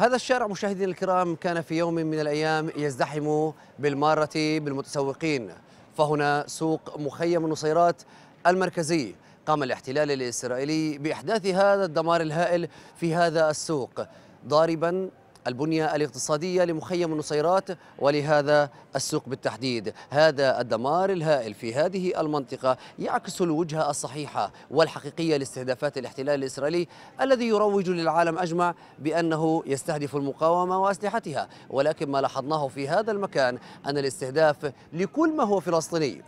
هذا الشارع مشاهدينا الكرام كان في يوم من الأيام يزدحم بالمارة بالمتسوقين فهنا سوق مخيم النصيرات المركزي قام الاحتلال الإسرائيلي بإحداث هذا الدمار الهائل في هذا السوق ضاربا البنية الاقتصادية لمخيم النصيرات ولهذا السوق بالتحديد هذا الدمار الهائل في هذه المنطقة يعكس الوجهة الصحيحة والحقيقية لاستهدافات الاحتلال الإسرائيلي الذي يروج للعالم أجمع بأنه يستهدف المقاومة وأسلحتها ولكن ما لاحظناه في هذا المكان أن الاستهداف لكل ما هو فلسطيني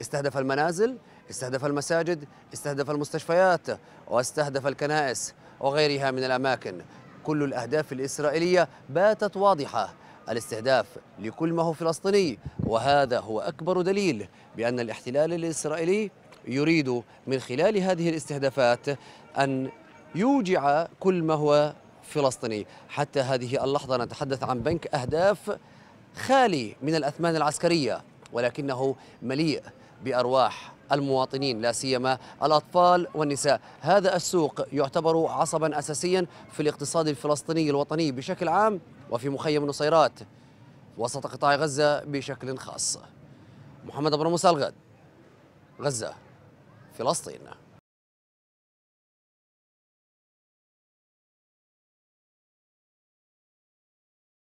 استهدف المنازل استهدف المساجد استهدف المستشفيات واستهدف الكنائس وغيرها من الأماكن كل الأهداف الإسرائيلية باتت واضحة الاستهداف لكل ما هو فلسطيني وهذا هو أكبر دليل بأن الاحتلال الإسرائيلي يريد من خلال هذه الاستهدافات أن يوجع كل ما هو فلسطيني حتى هذه اللحظة نتحدث عن بنك أهداف خالي من الأثمان العسكرية ولكنه مليء بأرواح المواطنين لا سيما الأطفال والنساء هذا السوق يعتبر عصبا أساسيا في الاقتصاد الفلسطيني الوطني بشكل عام وفي مخيم نصيرات وسط قطاع غزة بشكل خاص محمد أبو موسى الغد غزة فلسطين